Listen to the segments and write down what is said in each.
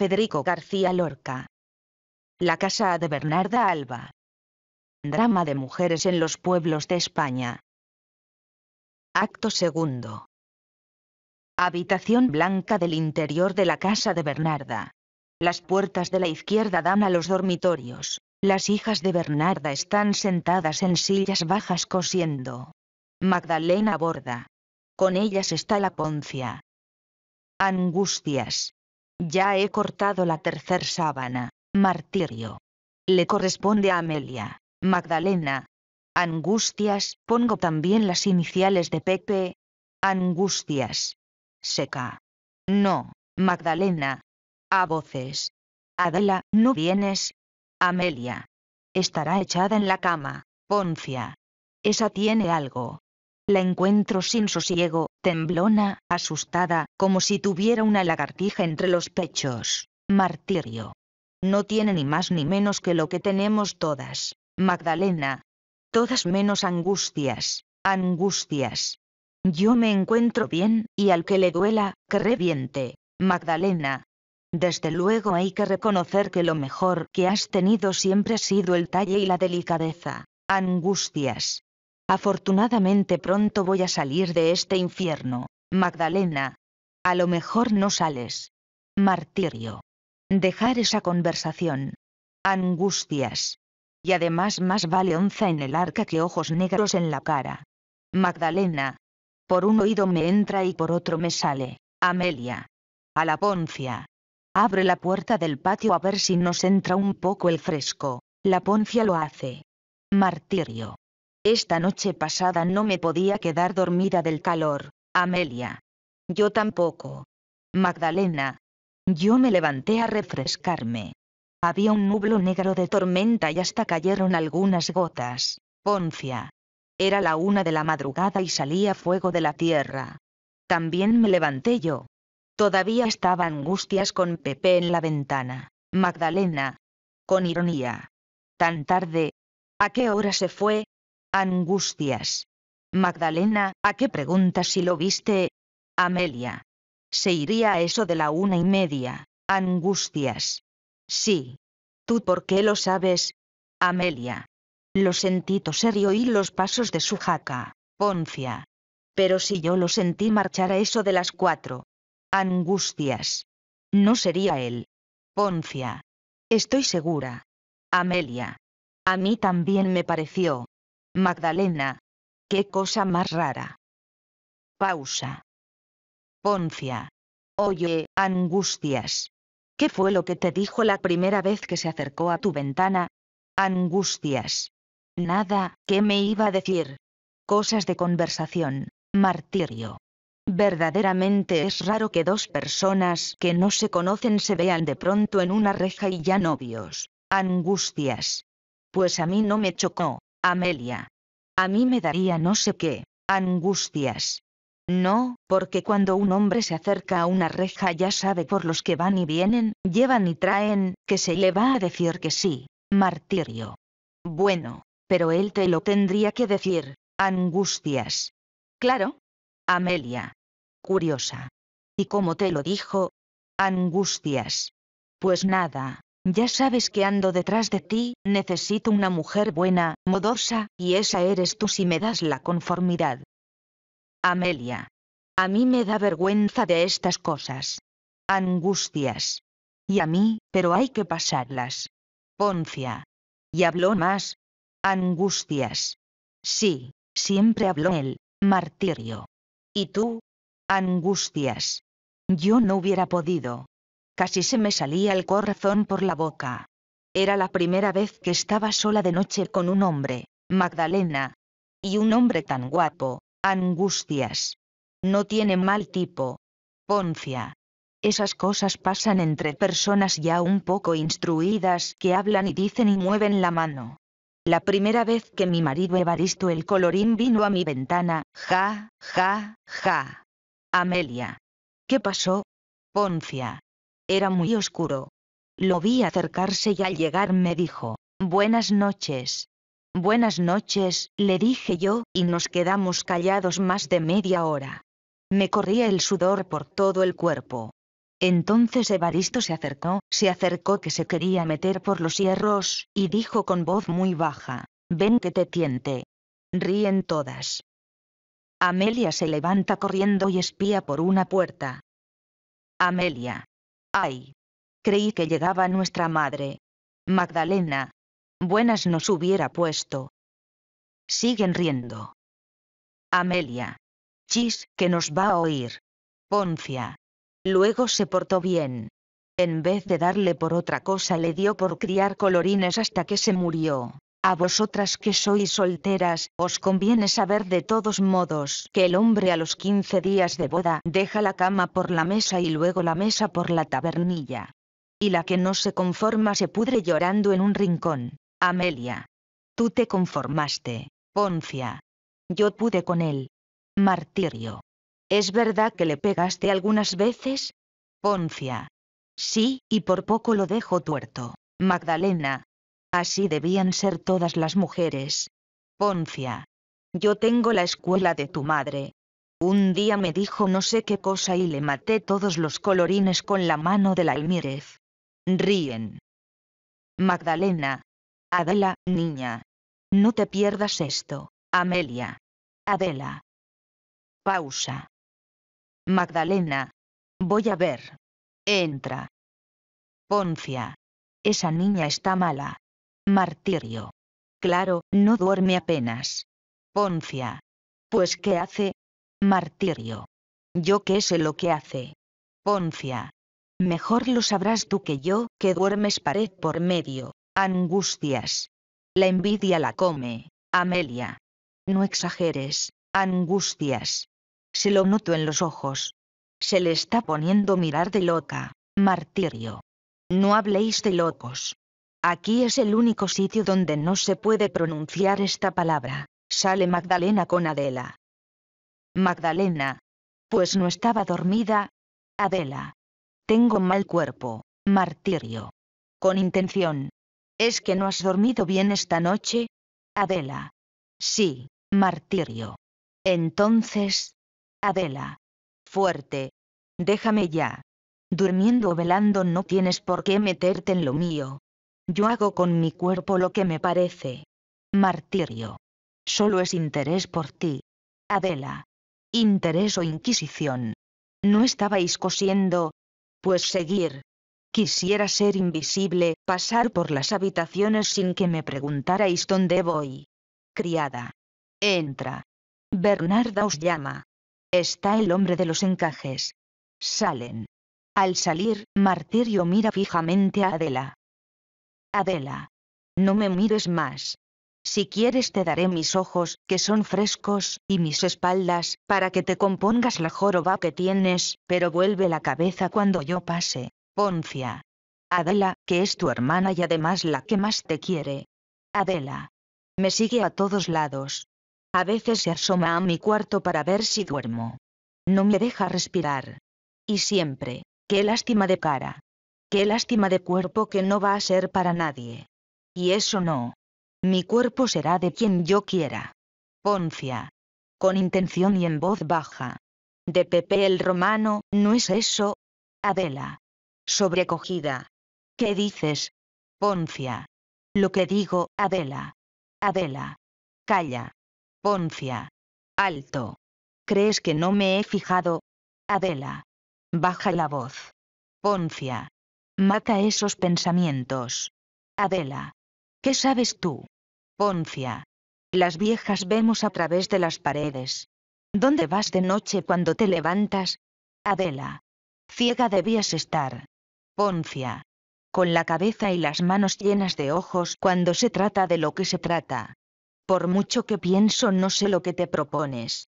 Federico García Lorca. La casa de Bernarda Alba. Drama de mujeres en los pueblos de España. Acto segundo. Habitación blanca del interior de la casa de Bernarda. Las puertas de la izquierda dan a los dormitorios. Las hijas de Bernarda están sentadas en sillas bajas cosiendo. Magdalena borda. Con ellas está la Poncia. Angustias. Ya he cortado la tercer sábana. Martirio. Le corresponde a Amelia. Magdalena. Angustias, pongo también las iniciales de Pepe. Angustias. Seca. No, Magdalena. A voces. Adela, ¿no vienes? Amelia. Estará echada en la cama, Poncia. Esa tiene algo la encuentro sin sosiego, temblona, asustada, como si tuviera una lagartija entre los pechos. Martirio. No tiene ni más ni menos que lo que tenemos todas. Magdalena. Todas menos angustias. Angustias. Yo me encuentro bien, y al que le duela, que reviente. Magdalena. Desde luego hay que reconocer que lo mejor que has tenido siempre ha sido el talle y la delicadeza. Angustias. Afortunadamente pronto voy a salir de este infierno, Magdalena. A lo mejor no sales. Martirio. Dejar esa conversación. Angustias. Y además más vale onza en el arca que ojos negros en la cara. Magdalena. Por un oído me entra y por otro me sale. Amelia. A la poncia. Abre la puerta del patio a ver si nos entra un poco el fresco. La poncia lo hace. Martirio. Esta noche pasada no me podía quedar dormida del calor, Amelia. Yo tampoco. Magdalena. Yo me levanté a refrescarme. Había un nublo negro de tormenta y hasta cayeron algunas gotas. Poncia. Era la una de la madrugada y salía fuego de la tierra. También me levanté yo. Todavía estaba angustias con Pepe en la ventana. Magdalena. Con ironía. Tan tarde. ¿A qué hora se fue? Angustias. Magdalena, ¿a qué pregunta si lo viste? Amelia. Se iría a eso de la una y media. Angustias. Sí. ¿Tú por qué lo sabes? Amelia. Lo sentí toser y oí los pasos de su jaca, Poncia. Pero si yo lo sentí marchar a eso de las cuatro. Angustias. No sería él. Poncia. Estoy segura. Amelia. A mí también me pareció. Magdalena. Qué cosa más rara. Pausa. Poncia. Oye, Angustias. ¿Qué fue lo que te dijo la primera vez que se acercó a tu ventana? Angustias. Nada, ¿qué me iba a decir? Cosas de conversación. Martirio. Verdaderamente es raro que dos personas que no se conocen se vean de pronto en una reja y ya novios. Angustias. Pues a mí no me chocó. Amelia. A mí me daría no sé qué, angustias. No, porque cuando un hombre se acerca a una reja ya sabe por los que van y vienen, llevan y traen, que se le va a decir que sí, martirio. Bueno, pero él te lo tendría que decir, angustias. Claro. Amelia. Curiosa. ¿Y cómo te lo dijo? Angustias. Pues nada, ya sabes que ando detrás de ti, necesito una mujer buena, modosa, y esa eres tú si me das la conformidad. Amelia. A mí me da vergüenza de estas cosas. Angustias. Y a mí, pero hay que pasarlas. Poncia. Y habló más. Angustias. Sí, siempre habló él. Martirio. ¿Y tú? Angustias. Yo no hubiera podido. Casi se me salía el corazón por la boca. Era la primera vez que estaba sola de noche con un hombre, Magdalena. Y un hombre tan guapo, Angustias. No tiene mal tipo. Poncia. Esas cosas pasan entre personas ya un poco instruidas que hablan y dicen y mueven la mano. La primera vez que mi marido Evaristo el colorín vino a mi ventana, ja, ja, ja. Amelia. ¿Qué pasó? Poncia. Era muy oscuro. Lo vi acercarse y al llegar me dijo, Buenas noches. Buenas noches, le dije yo, y nos quedamos callados más de media hora. Me corría el sudor por todo el cuerpo. Entonces Evaristo se acercó, se acercó que se quería meter por los hierros, y dijo con voz muy baja, ven que te tiente. Ríen todas. Amelia se levanta corriendo y espía por una puerta. Amelia. Ay. Creí que llegaba nuestra madre. Magdalena. Buenas nos hubiera puesto. Siguen riendo. Amelia. Chis, que nos va a oír. Poncia. Luego se portó bien. En vez de darle por otra cosa le dio por criar colorines hasta que se murió. A vosotras que sois solteras, os conviene saber de todos modos que el hombre a los quince días de boda deja la cama por la mesa y luego la mesa por la tabernilla. Y la que no se conforma se pudre llorando en un rincón. Amelia. Tú te conformaste, Poncia. Yo pude con él. Martirio. ¿Es verdad que le pegaste algunas veces? Poncia. Sí, y por poco lo dejo tuerto. Magdalena, Así debían ser todas las mujeres. Poncia. Yo tengo la escuela de tu madre. Un día me dijo no sé qué cosa y le maté todos los colorines con la mano del almirez. Ríen. Magdalena. Adela, niña. No te pierdas esto, Amelia. Adela. Pausa. Magdalena. Voy a ver. Entra. Poncia. Esa niña está mala. Martirio. Claro, no duerme apenas. Poncia. Pues ¿qué hace? Martirio. Yo qué sé lo que hace. Poncia. Mejor lo sabrás tú que yo, que duermes pared por medio. Angustias. La envidia la come. Amelia. No exageres. Angustias. Se lo noto en los ojos. Se le está poniendo mirar de loca. Martirio. No habléis de locos. Aquí es el único sitio donde no se puede pronunciar esta palabra. Sale Magdalena con Adela. Magdalena. Pues no estaba dormida. Adela. Tengo mal cuerpo. Martirio. Con intención. ¿Es que no has dormido bien esta noche? Adela. Sí, martirio. Entonces. Adela. Fuerte. Déjame ya. Durmiendo o velando no tienes por qué meterte en lo mío. Yo hago con mi cuerpo lo que me parece. Martirio. Solo es interés por ti. Adela. Interés o inquisición. ¿No estabais cosiendo? Pues seguir. Quisiera ser invisible, pasar por las habitaciones sin que me preguntarais dónde voy. Criada. Entra. Bernarda os llama. Está el hombre de los encajes. Salen. Al salir, Martirio mira fijamente a Adela. Adela. No me mires más. Si quieres te daré mis ojos, que son frescos, y mis espaldas, para que te compongas la joroba que tienes, pero vuelve la cabeza cuando yo pase, Poncia. Adela, que es tu hermana y además la que más te quiere. Adela. Me sigue a todos lados. A veces se asoma a mi cuarto para ver si duermo. No me deja respirar. Y siempre. Qué lástima de cara. Qué lástima de cuerpo que no va a ser para nadie. Y eso no. Mi cuerpo será de quien yo quiera. Poncia. Con intención y en voz baja. De Pepe el Romano, ¿no es eso? Adela. Sobrecogida. ¿Qué dices? Poncia. Lo que digo, Adela. Adela. Calla. Poncia. Alto. ¿Crees que no me he fijado? Adela. Baja la voz. Poncia. Mata esos pensamientos. Adela. ¿Qué sabes tú? Poncia. Las viejas vemos a través de las paredes. ¿Dónde vas de noche cuando te levantas? Adela. Ciega debías estar. Poncia. Con la cabeza y las manos llenas de ojos cuando se trata de lo que se trata. Por mucho que pienso no sé lo que te propones.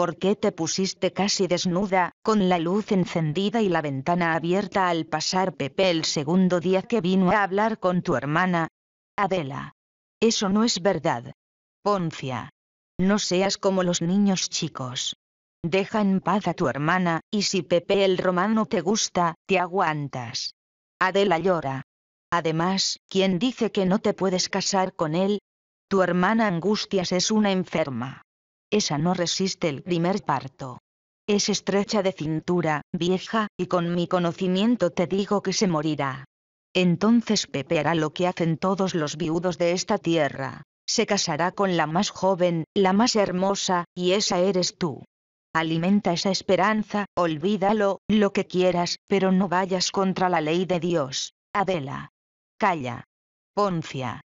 ¿Por qué te pusiste casi desnuda, con la luz encendida y la ventana abierta al pasar Pepe el segundo día que vino a hablar con tu hermana? Adela. Eso no es verdad. Poncia. No seas como los niños chicos. Deja en paz a tu hermana, y si Pepe el romano te gusta, te aguantas. Adela llora. Además, ¿quién dice que no te puedes casar con él? Tu hermana Angustias es una enferma esa no resiste el primer parto. Es estrecha de cintura, vieja, y con mi conocimiento te digo que se morirá. Entonces Pepe hará lo que hacen todos los viudos de esta tierra. Se casará con la más joven, la más hermosa, y esa eres tú. Alimenta esa esperanza, olvídalo, lo que quieras, pero no vayas contra la ley de Dios. Adela. Calla. Poncia.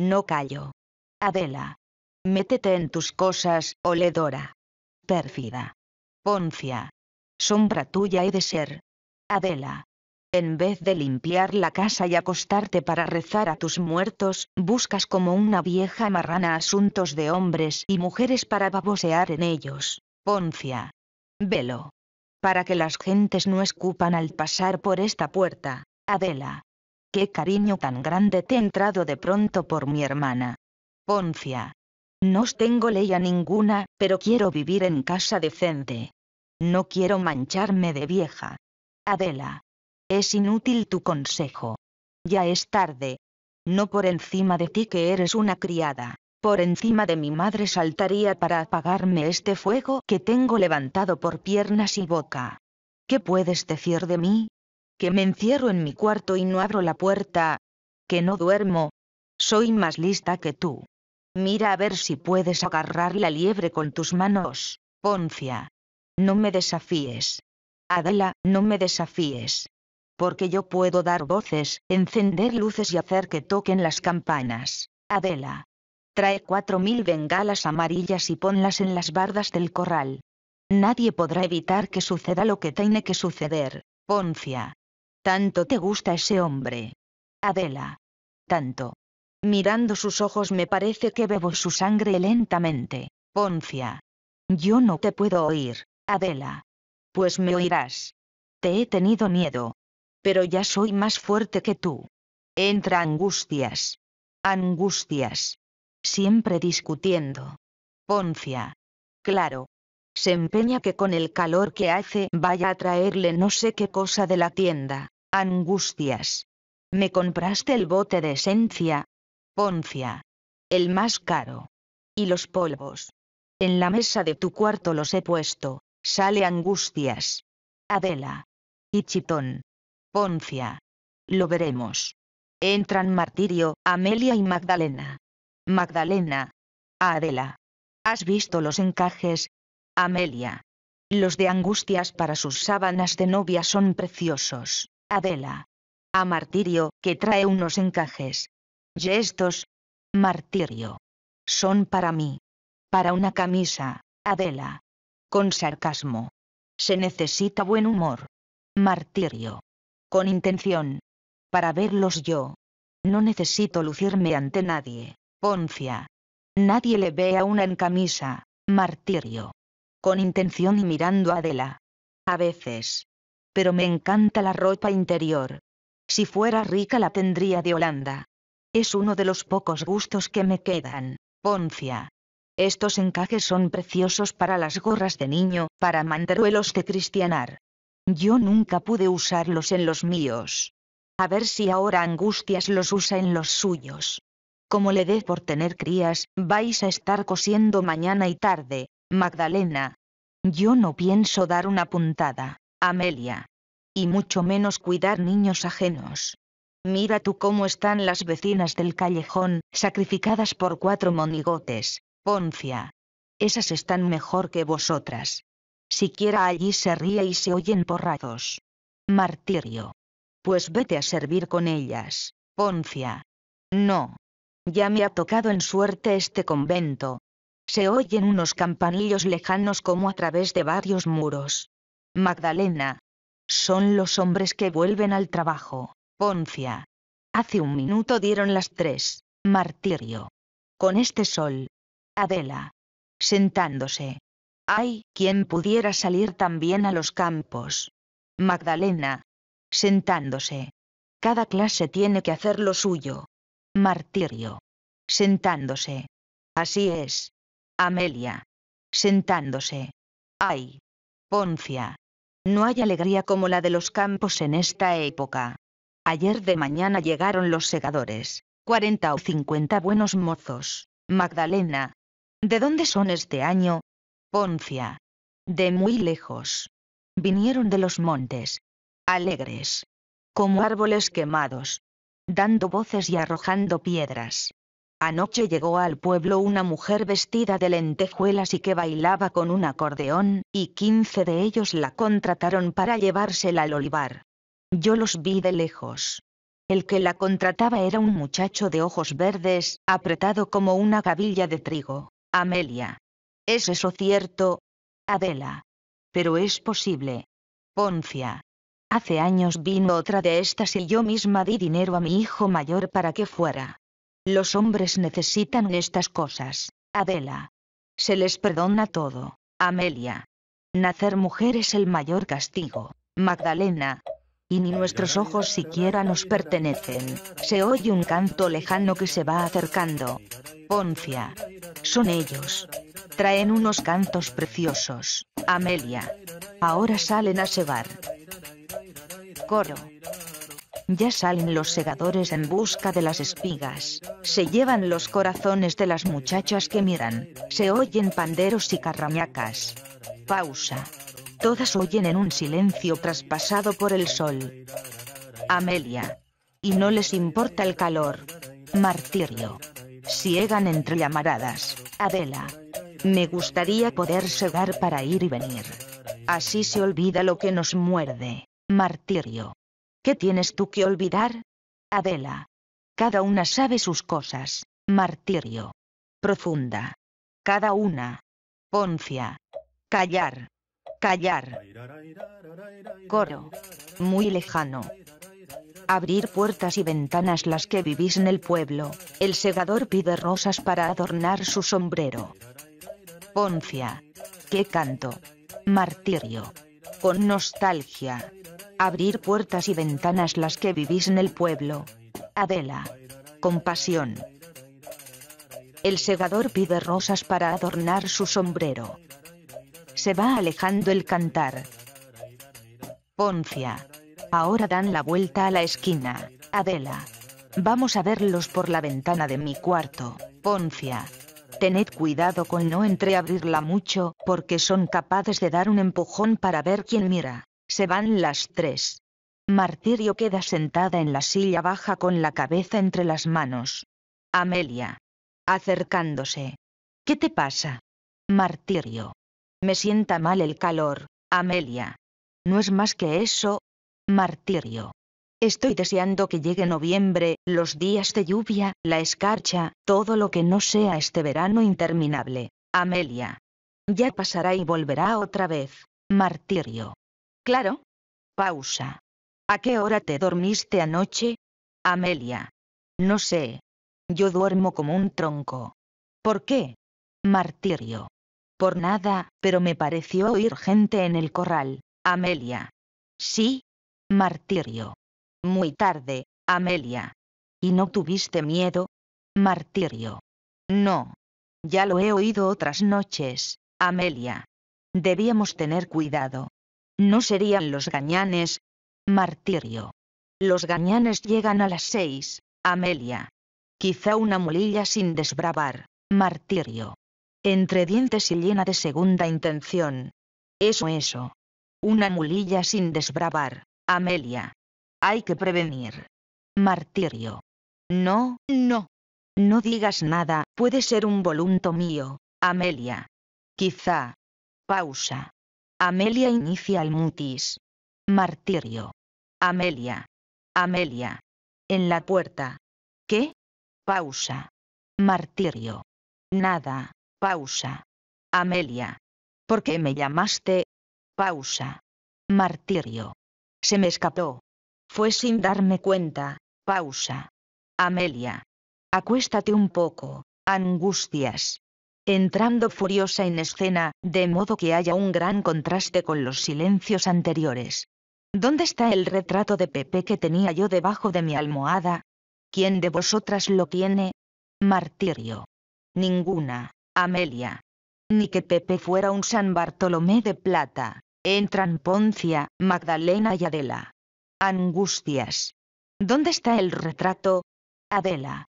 No callo. Adela. Métete en tus cosas, oledora. Pérfida. Poncia. Sombra tuya he de ser. Adela. En vez de limpiar la casa y acostarte para rezar a tus muertos, buscas como una vieja marrana asuntos de hombres y mujeres para babosear en ellos. Poncia. Velo. Para que las gentes no escupan al pasar por esta puerta. Adela. Qué cariño tan grande te he entrado de pronto por mi hermana. Poncia. No tengo ley a ninguna, pero quiero vivir en casa decente. No quiero mancharme de vieja. Adela. Es inútil tu consejo. Ya es tarde. No por encima de ti que eres una criada. Por encima de mi madre saltaría para apagarme este fuego que tengo levantado por piernas y boca. ¿Qué puedes decir de mí? Que me encierro en mi cuarto y no abro la puerta. Que no duermo. Soy más lista que tú. Mira a ver si puedes agarrar la liebre con tus manos, Poncia. No me desafíes. Adela, no me desafíes. Porque yo puedo dar voces, encender luces y hacer que toquen las campanas. Adela. Trae cuatro mil bengalas amarillas y ponlas en las bardas del corral. Nadie podrá evitar que suceda lo que tiene que suceder, Poncia. Tanto te gusta ese hombre. Adela. Tanto. Mirando sus ojos me parece que bebo su sangre lentamente. Poncia. Yo no te puedo oír, Adela. Pues me oirás. Te he tenido miedo. Pero ya soy más fuerte que tú. Entra angustias. Angustias. Siempre discutiendo. Poncia. Claro. Se empeña que con el calor que hace vaya a traerle no sé qué cosa de la tienda. Angustias. Me compraste el bote de esencia, Poncia. El más caro. Y los polvos. En la mesa de tu cuarto los he puesto, sale Angustias. Adela. Y Chitón. Poncia. Lo veremos. Entran Martirio, Amelia y Magdalena. Magdalena. A Adela. ¿Has visto los encajes? Amelia. Los de Angustias para sus sábanas de novia son preciosos. Adela. A Martirio, que trae unos encajes. Gestos. Martirio. Son para mí. Para una camisa, Adela. Con sarcasmo. Se necesita buen humor. Martirio. Con intención. Para verlos yo. No necesito lucirme ante nadie. Poncia. Nadie le ve a una en camisa. Martirio. Con intención y mirando a Adela. A veces. Pero me encanta la ropa interior. Si fuera rica la tendría de Holanda. Es uno de los pocos gustos que me quedan. Poncia. Estos encajes son preciosos para las gorras de niño, para mandaruelos de cristianar. Yo nunca pude usarlos en los míos. A ver si ahora Angustias los usa en los suyos. Como le dé por tener crías, vais a estar cosiendo mañana y tarde, Magdalena. Yo no pienso dar una puntada, Amelia. Y mucho menos cuidar niños ajenos. Mira tú cómo están las vecinas del callejón, sacrificadas por cuatro monigotes, Poncia. Esas están mejor que vosotras. Siquiera allí se ríe y se oyen porrazos. Martirio. Pues vete a servir con ellas, Poncia. No. Ya me ha tocado en suerte este convento. Se oyen unos campanillos lejanos como a través de varios muros. Magdalena. Son los hombres que vuelven al trabajo. Poncia. Hace un minuto dieron las tres. Martirio. Con este sol. Adela. Sentándose. Ay, quien pudiera salir también a los campos. Magdalena. Sentándose. Cada clase tiene que hacer lo suyo. Martirio. Sentándose. Así es. Amelia. Sentándose. Ay. Poncia. No hay alegría como la de los campos en esta época. Ayer de mañana llegaron los segadores. 40 o 50 buenos mozos. Magdalena. ¿De dónde son este año? Poncia. De muy lejos. Vinieron de los montes. Alegres. Como árboles quemados. Dando voces y arrojando piedras. Anoche llegó al pueblo una mujer vestida de lentejuelas y que bailaba con un acordeón, y quince de ellos la contrataron para llevársela al olivar. Yo los vi de lejos. El que la contrataba era un muchacho de ojos verdes, apretado como una gavilla de trigo. Amelia. ¿Es eso cierto? Adela. Pero es posible. Poncia. Hace años vino otra de estas y yo misma di dinero a mi hijo mayor para que fuera. Los hombres necesitan estas cosas. Adela. Se les perdona todo. Amelia. Nacer mujer es el mayor castigo. Magdalena y ni nuestros ojos siquiera nos pertenecen. Se oye un canto lejano que se va acercando. Poncia. Son ellos. Traen unos cantos preciosos. Amelia. Ahora salen a cebar. Coro. Ya salen los segadores en busca de las espigas. Se llevan los corazones de las muchachas que miran. Se oyen panderos y carrañacas. Pausa. Todas oyen en un silencio traspasado por el sol. Amelia. Y no les importa el calor. Martirio. Ciegan entre llamaradas. Adela. Me gustaría poder segar para ir y venir. Así se olvida lo que nos muerde. Martirio. ¿Qué tienes tú que olvidar? Adela. Cada una sabe sus cosas. Martirio. Profunda. Cada una. Poncia. Callar. Callar. Coro. Muy lejano. Abrir puertas y ventanas las que vivís en el pueblo. El segador pide rosas para adornar su sombrero. Poncia. Qué canto. Martirio. Con nostalgia. Abrir puertas y ventanas las que vivís en el pueblo. Adela. Compasión. El segador pide rosas para adornar su sombrero. Se va alejando el cantar. Poncia. Ahora dan la vuelta a la esquina. Adela. Vamos a verlos por la ventana de mi cuarto. Poncia. Tened cuidado con no entreabrirla mucho, porque son capaces de dar un empujón para ver quién mira. Se van las tres. Martirio queda sentada en la silla baja con la cabeza entre las manos. Amelia. Acercándose. ¿Qué te pasa? Martirio. Me sienta mal el calor, Amelia. No es más que eso. Martirio. Estoy deseando que llegue noviembre, los días de lluvia, la escarcha, todo lo que no sea este verano interminable. Amelia. Ya pasará y volverá otra vez. Martirio. Claro. Pausa. ¿A qué hora te dormiste anoche? Amelia. No sé. Yo duermo como un tronco. ¿Por qué? Martirio. Por nada, pero me pareció oír gente en el corral. Amelia. Sí. Martirio. Muy tarde, Amelia. ¿Y no tuviste miedo? Martirio. No. Ya lo he oído otras noches, Amelia. Debíamos tener cuidado. ¿No serían los gañanes? Martirio. Los gañanes llegan a las seis, Amelia. Quizá una mulilla sin desbravar, Martirio entre dientes y llena de segunda intención. Eso, eso. Una mulilla sin desbravar, Amelia. Hay que prevenir. Martirio. No, no. No digas nada, puede ser un volunto mío, Amelia. Quizá. Pausa. Amelia inicia el mutis. Martirio. Amelia. Amelia. En la puerta. ¿Qué? Pausa. Martirio. Nada. Pausa. Amelia. ¿Por qué me llamaste? Pausa. Martirio. Se me escapó. Fue sin darme cuenta. Pausa. Amelia. Acuéstate un poco. Angustias. Entrando furiosa en escena, de modo que haya un gran contraste con los silencios anteriores. ¿Dónde está el retrato de Pepe que tenía yo debajo de mi almohada? ¿Quién de vosotras lo tiene? Martirio. Ninguna. Amelia. Ni que Pepe fuera un San Bartolomé de plata. Entran Poncia, Magdalena y Adela. Angustias. ¿Dónde está el retrato? Adela.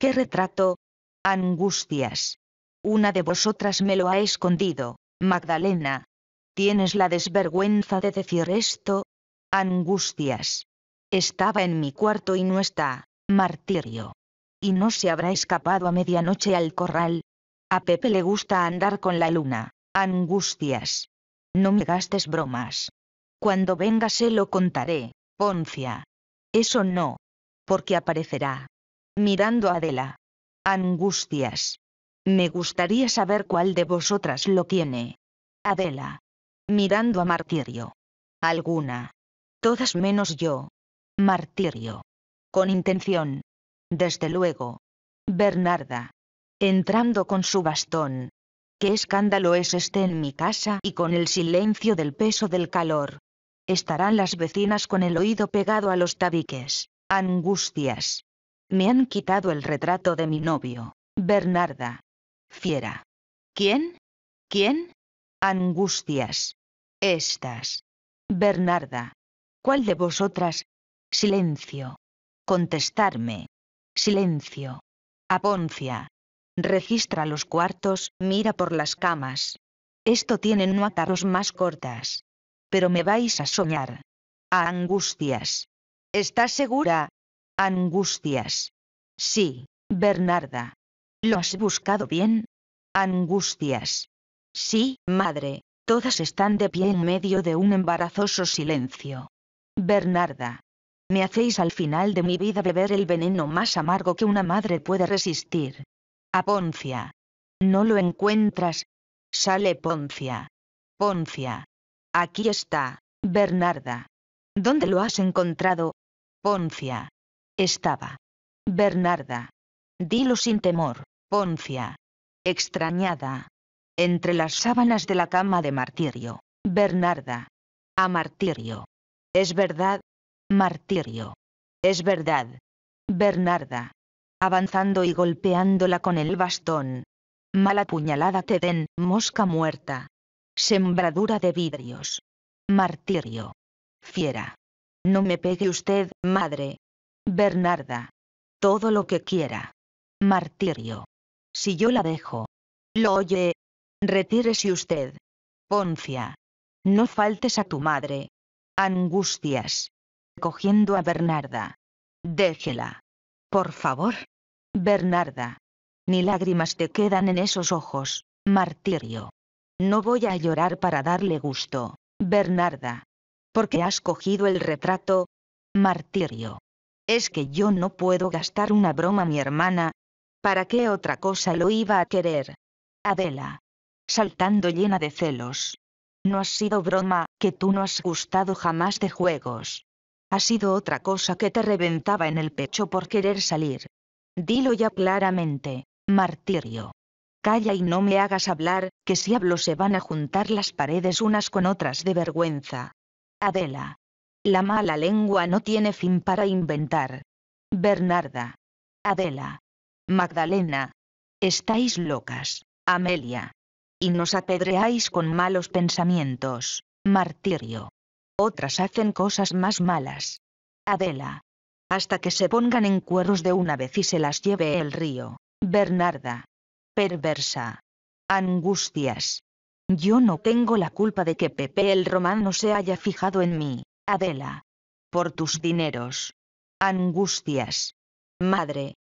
¿Qué retrato? Angustias. Una de vosotras me lo ha escondido, Magdalena. ¿Tienes la desvergüenza de decir esto? Angustias. Estaba en mi cuarto y no está, martirio. Y no se habrá escapado a medianoche al corral, a Pepe le gusta andar con la luna. Angustias. No me gastes bromas. Cuando venga se lo contaré, Poncia. Eso no. Porque aparecerá. Mirando a Adela. Angustias. Me gustaría saber cuál de vosotras lo tiene. Adela. Mirando a Martirio. Alguna. Todas menos yo. Martirio. Con intención. Desde luego. Bernarda entrando con su bastón. ¿Qué escándalo es este en mi casa y con el silencio del peso del calor? Estarán las vecinas con el oído pegado a los tabiques. Angustias. Me han quitado el retrato de mi novio. Bernarda. Fiera. ¿Quién? ¿Quién? Angustias. Estas. Bernarda. ¿Cuál de vosotras? Silencio. Contestarme. Silencio. Aponcia registra los cuartos, mira por las camas. Esto tienen nuataros más cortas. Pero me vais a soñar. A angustias. ¿Estás segura? Angustias. Sí, Bernarda. ¿Lo has buscado bien? Angustias. Sí, madre. Todas están de pie en medio de un embarazoso silencio. Bernarda. Me hacéis al final de mi vida beber el veneno más amargo que una madre puede resistir. A Poncia. No lo encuentras. Sale Poncia. Poncia. Aquí está, Bernarda. ¿Dónde lo has encontrado? Poncia. Estaba. Bernarda. Dilo sin temor, Poncia. Extrañada. Entre las sábanas de la cama de martirio. Bernarda. A martirio. Es verdad. Martirio. Es verdad. Bernarda avanzando y golpeándola con el bastón. Mala puñalada te den, mosca muerta. Sembradura de vidrios. Martirio. Fiera. No me pegue usted, madre. Bernarda. Todo lo que quiera. Martirio. Si yo la dejo. Lo oye. Retírese usted. Poncia. No faltes a tu madre. Angustias. Cogiendo a Bernarda. Déjela. Por favor. Bernarda. Ni lágrimas te quedan en esos ojos, martirio. No voy a llorar para darle gusto, Bernarda. Porque has cogido el retrato, martirio. Es que yo no puedo gastar una broma mi hermana. ¿Para qué otra cosa lo iba a querer? Adela. Saltando llena de celos. No ha sido broma, que tú no has gustado jamás de juegos. Ha sido otra cosa que te reventaba en el pecho por querer salir, Dilo ya claramente, martirio. Calla y no me hagas hablar, que si hablo se van a juntar las paredes unas con otras de vergüenza. Adela. La mala lengua no tiene fin para inventar. Bernarda. Adela. Magdalena. Estáis locas, Amelia. Y nos apedreáis con malos pensamientos, martirio. Otras hacen cosas más malas. Adela hasta que se pongan en cueros de una vez y se las lleve el río. Bernarda. Perversa. Angustias. Yo no tengo la culpa de que Pepe el Romano se haya fijado en mí, Adela. Por tus dineros. Angustias. Madre.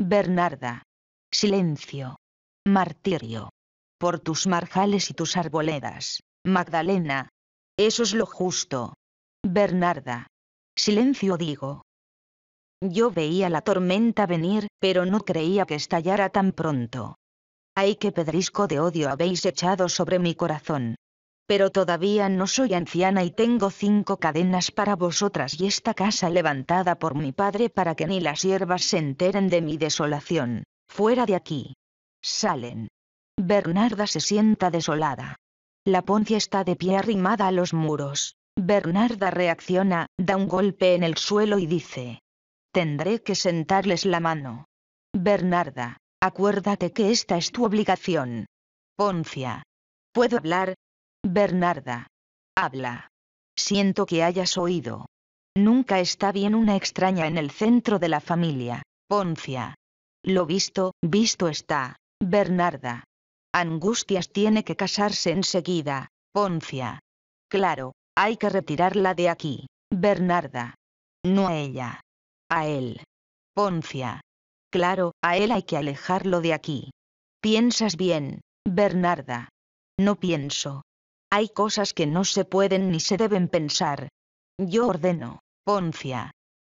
Bernarda. Silencio. Martirio. Por tus marjales y tus arboledas, Magdalena. Eso es lo justo. Bernarda. Silencio digo. Yo veía la tormenta venir, pero no creía que estallara tan pronto. Ay, qué pedrisco de odio habéis echado sobre mi corazón. Pero todavía no soy anciana y tengo cinco cadenas para vosotras y esta casa levantada por mi padre para que ni las hierbas se enteren de mi desolación. Fuera de aquí. Salen. Bernarda se sienta desolada. La poncia está de pie arrimada a los muros. Bernarda reacciona, da un golpe en el suelo y dice, Tendré que sentarles la mano. Bernarda, acuérdate que esta es tu obligación. Poncia. ¿Puedo hablar? Bernarda. Habla. Siento que hayas oído. Nunca está bien una extraña en el centro de la familia. Poncia. Lo visto, visto está. Bernarda. Angustias tiene que casarse enseguida. Poncia. Claro, hay que retirarla de aquí. Bernarda. No a ella. A él. Poncia. Claro, a él hay que alejarlo de aquí. Piensas bien, Bernarda. No pienso. Hay cosas que no se pueden ni se deben pensar. Yo ordeno, Poncia.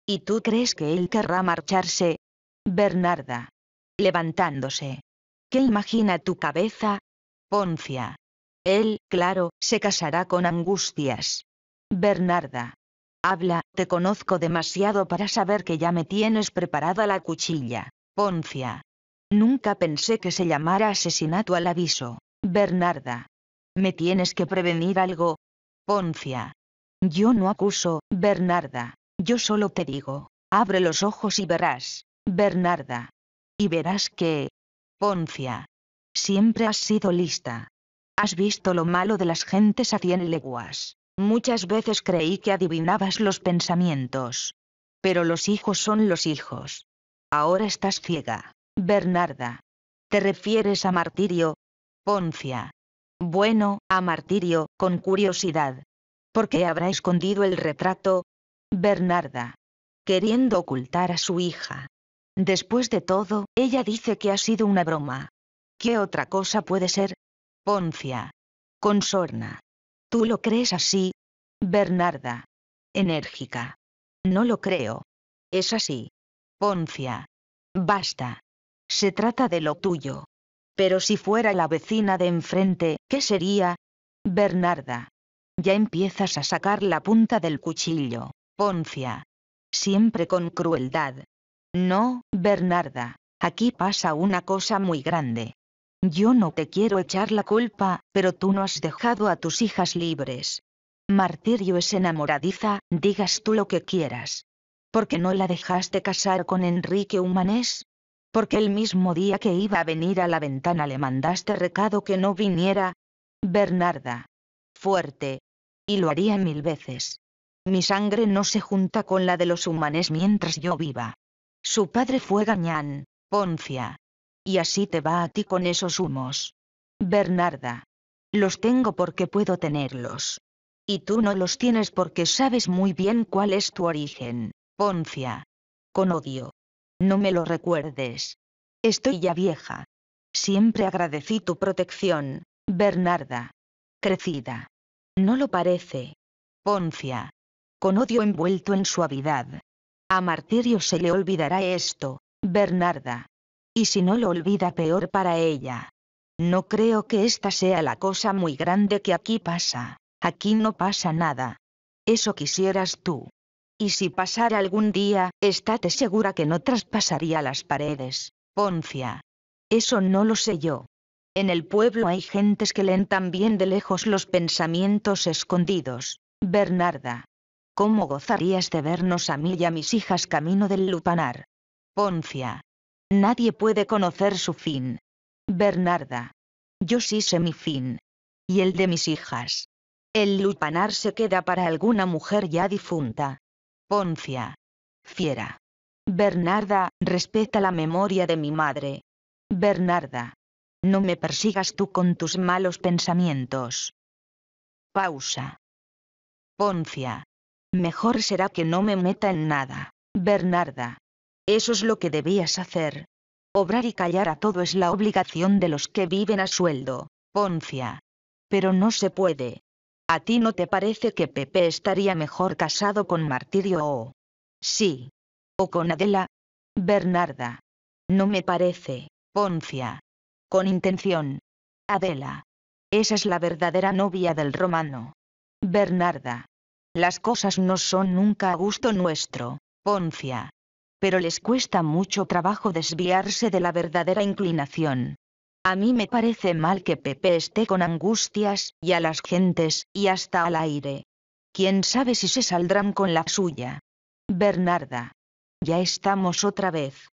¿Y tú crees que él querrá marcharse? Bernarda. Levantándose. ¿Qué imagina tu cabeza? Poncia. Él, claro, se casará con angustias. Bernarda. Habla, te conozco demasiado para saber que ya me tienes preparada la cuchilla. Poncia. Nunca pensé que se llamara asesinato al aviso. Bernarda. Me tienes que prevenir algo. Poncia. Yo no acuso, Bernarda. Yo solo te digo. Abre los ojos y verás, Bernarda. Y verás que... Poncia. Siempre has sido lista. Has visto lo malo de las gentes a cien leguas. Muchas veces creí que adivinabas los pensamientos. Pero los hijos son los hijos. Ahora estás ciega, Bernarda. ¿Te refieres a martirio? Poncia. Bueno, a martirio, con curiosidad. ¿Por qué habrá escondido el retrato? Bernarda. Queriendo ocultar a su hija. Después de todo, ella dice que ha sido una broma. ¿Qué otra cosa puede ser? Poncia. Con sorna. ¿Tú lo crees así? Bernarda. Enérgica. No lo creo. Es así. Poncia. Basta. Se trata de lo tuyo. Pero si fuera la vecina de enfrente, ¿qué sería? Bernarda. Ya empiezas a sacar la punta del cuchillo. Poncia. Siempre con crueldad. No, Bernarda. Aquí pasa una cosa muy grande. Yo no te quiero echar la culpa, pero tú no has dejado a tus hijas libres. Martirio es enamoradiza, digas tú lo que quieras. ¿Por qué no la dejaste casar con Enrique Humanés? Porque el mismo día que iba a venir a la ventana le mandaste recado que no viniera. Bernarda. Fuerte. Y lo haría mil veces. Mi sangre no se junta con la de los humanes mientras yo viva. Su padre fue Gañán, Poncia, y así te va a ti con esos humos. Bernarda. Los tengo porque puedo tenerlos. Y tú no los tienes porque sabes muy bien cuál es tu origen, Poncia. Con odio. No me lo recuerdes. Estoy ya vieja. Siempre agradecí tu protección, Bernarda. Crecida. No lo parece. Poncia. Con odio envuelto en suavidad. A Martirio se le olvidará esto, Bernarda. Y si no lo olvida peor para ella. No creo que esta sea la cosa muy grande que aquí pasa. Aquí no pasa nada. Eso quisieras tú. Y si pasara algún día, estate segura que no traspasaría las paredes, Poncia. Eso no lo sé yo. En el pueblo hay gentes que leen también de lejos los pensamientos escondidos, Bernarda. ¿Cómo gozarías de vernos a mí y a mis hijas camino del lupanar? Poncia. Nadie puede conocer su fin. Bernarda. Yo sí sé mi fin. Y el de mis hijas. El lupanar se queda para alguna mujer ya difunta. Poncia. Fiera. Bernarda, respeta la memoria de mi madre. Bernarda. No me persigas tú con tus malos pensamientos. Pausa. Poncia. Mejor será que no me meta en nada. Bernarda. Eso es lo que debías hacer. Obrar y callar a todo es la obligación de los que viven a sueldo, Poncia. Pero no se puede. ¿A ti no te parece que Pepe estaría mejor casado con Martirio o... Sí. O con Adela? Bernarda. No me parece, Poncia. Con intención. Adela. Esa es la verdadera novia del romano. Bernarda. Las cosas no son nunca a gusto nuestro, Poncia pero les cuesta mucho trabajo desviarse de la verdadera inclinación. A mí me parece mal que Pepe esté con angustias, y a las gentes, y hasta al aire. Quién sabe si se saldrán con la suya. Bernarda. Ya estamos otra vez.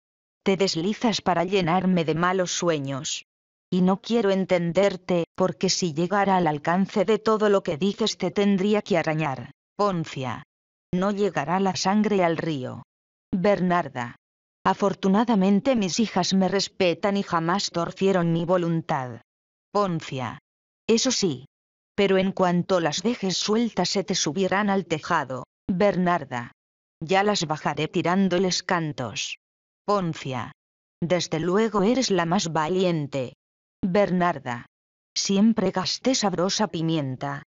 Te deslizas para llenarme de malos sueños. Y no quiero entenderte, porque si llegara al alcance de todo lo que dices te tendría que arañar. Poncia. No llegará la sangre al río. Bernarda. Afortunadamente mis hijas me respetan y jamás torcieron mi voluntad. Poncia. Eso sí. Pero en cuanto las dejes sueltas se te subirán al tejado, Bernarda. Ya las bajaré tirándoles cantos. Poncia. Desde luego eres la más valiente. Bernarda. Siempre gasté sabrosa pimienta.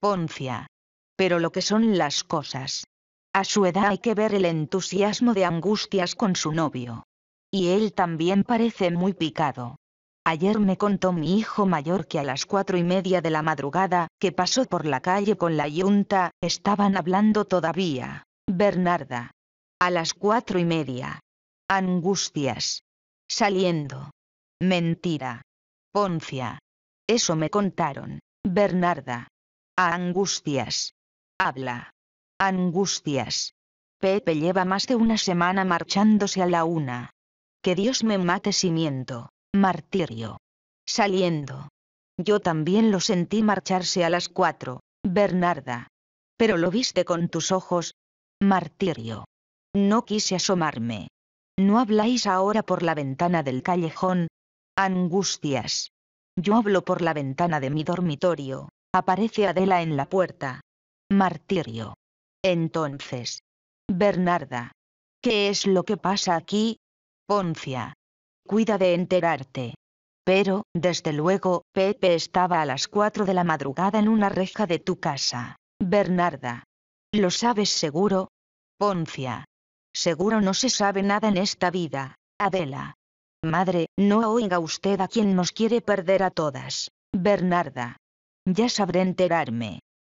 Poncia. Pero lo que son las cosas. A su edad hay que ver el entusiasmo de angustias con su novio. Y él también parece muy picado. Ayer me contó mi hijo mayor que a las cuatro y media de la madrugada, que pasó por la calle con la yunta, estaban hablando todavía. Bernarda. A las cuatro y media. Angustias. Saliendo. Mentira. Poncia. Eso me contaron. Bernarda. A angustias. Habla. Angustias. Pepe lleva más de una semana marchándose a la una. Que Dios me mate si miento. Martirio. Saliendo. Yo también lo sentí marcharse a las cuatro, Bernarda. Pero lo viste con tus ojos. Martirio. No quise asomarme. ¿No habláis ahora por la ventana del callejón? Angustias. Yo hablo por la ventana de mi dormitorio. Aparece Adela en la puerta. Martirio. Entonces. Bernarda. ¿Qué es lo que pasa aquí? Poncia. Cuida de enterarte. Pero, desde luego, Pepe estaba a las cuatro de la madrugada en una reja de tu casa. Bernarda. ¿Lo sabes seguro? Poncia. Seguro no se sabe nada en esta vida, Adela. Madre, no oiga usted a quien nos quiere perder a todas. Bernarda. Ya sabré enterarme.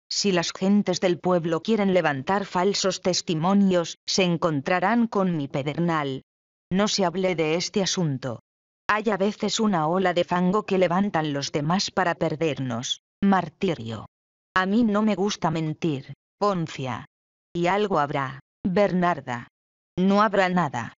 Si las gentes del pueblo quieren levantar falsos testimonios, se encontrarán con mi pedernal. No se hable de este asunto. Hay a veces una ola de fango que levantan los demás para perdernos. Martirio. A mí no me gusta mentir, Poncia. Y algo habrá, Bernarda. No habrá nada.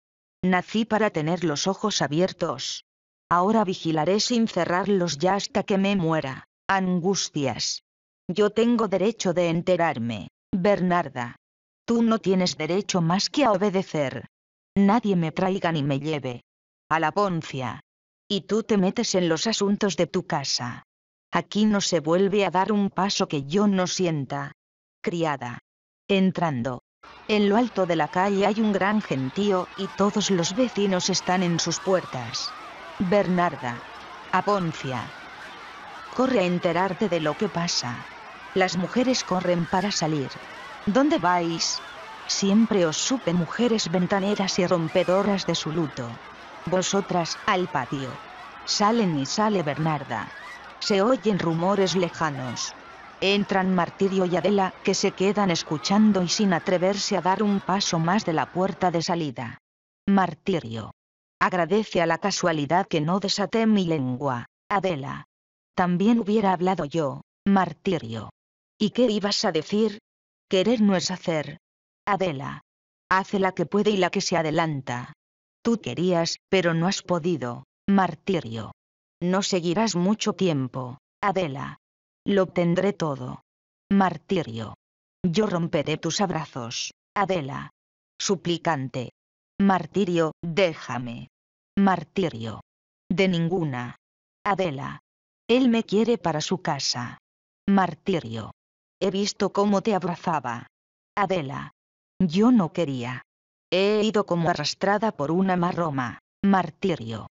Nací para tener los ojos abiertos. Ahora vigilaré sin cerrarlos ya hasta que me muera. Angustias. Yo tengo derecho de enterarme, Bernarda. Tú no tienes derecho más que a obedecer. Nadie me traiga ni me lleve. A la poncia. Y tú te metes en los asuntos de tu casa. Aquí no se vuelve a dar un paso que yo no sienta. Criada. Entrando. En lo alto de la calle hay un gran gentío, y todos los vecinos están en sus puertas. Bernarda. A poncia. Corre a enterarte de lo que pasa. Las mujeres corren para salir. ¿Dónde vais? Siempre os supe mujeres ventaneras y rompedoras de su luto. Vosotras, al patio. Salen y sale Bernarda. Se oyen rumores lejanos. Entran Martirio y Adela, que se quedan escuchando y sin atreverse a dar un paso más de la puerta de salida. Martirio. Agradece a la casualidad que no desaté mi lengua, Adela. También hubiera hablado yo, Martirio. ¿Y qué ibas a decir? Querer no es hacer. Adela. Hace la que puede y la que se adelanta. Tú querías, pero no has podido. Martirio. No seguirás mucho tiempo, Adela. Lo obtendré todo. Martirio. Yo romperé tus abrazos, Adela. Suplicante. Martirio, déjame. Martirio. De ninguna. Adela. Él me quiere para su casa. Martirio. He visto cómo te abrazaba. Adela. Yo no quería. He ido como arrastrada por una marroma. Martirio.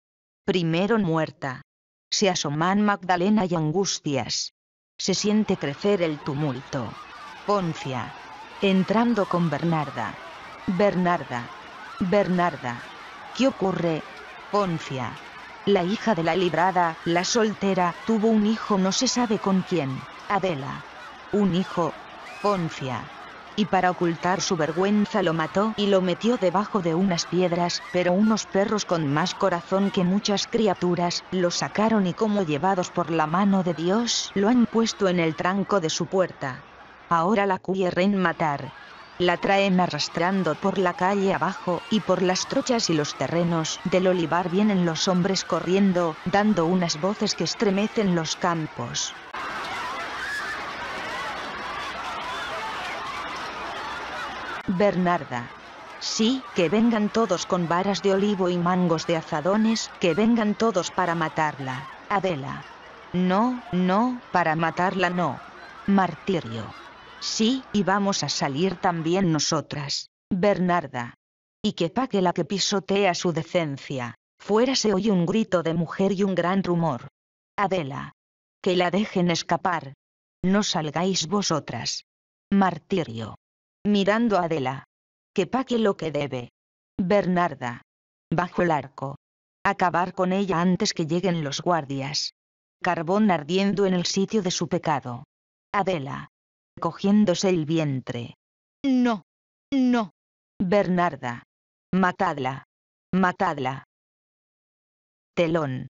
Primero muerta. Se asoman Magdalena y Angustias. Se siente crecer el tumulto. Poncia. Entrando con Bernarda. Bernarda. Bernarda. ¿Qué ocurre? Poncia. La hija de la librada, la soltera, tuvo un hijo no se sabe con quién. Adela un hijo, Poncia. Y para ocultar su vergüenza lo mató y lo metió debajo de unas piedras, pero unos perros con más corazón que muchas criaturas, lo sacaron y como llevados por la mano de Dios, lo han puesto en el tranco de su puerta. Ahora la quieren matar. La traen arrastrando por la calle abajo, y por las trochas y los terrenos del olivar vienen los hombres corriendo, dando unas voces que estremecen los campos. Bernarda. Sí, que vengan todos con varas de olivo y mangos de azadones, que vengan todos para matarla. Adela. No, no, para matarla no. Martirio. Sí, y vamos a salir también nosotras. Bernarda. Y que pague la que pisotea su decencia. Fuera se oye un grito de mujer y un gran rumor. Adela. Que la dejen escapar. No salgáis vosotras. Martirio mirando a Adela. Que paque lo que debe. Bernarda. Bajo el arco. Acabar con ella antes que lleguen los guardias. Carbón ardiendo en el sitio de su pecado. Adela. Cogiéndose el vientre. No. No. Bernarda. Matadla. Matadla. Telón.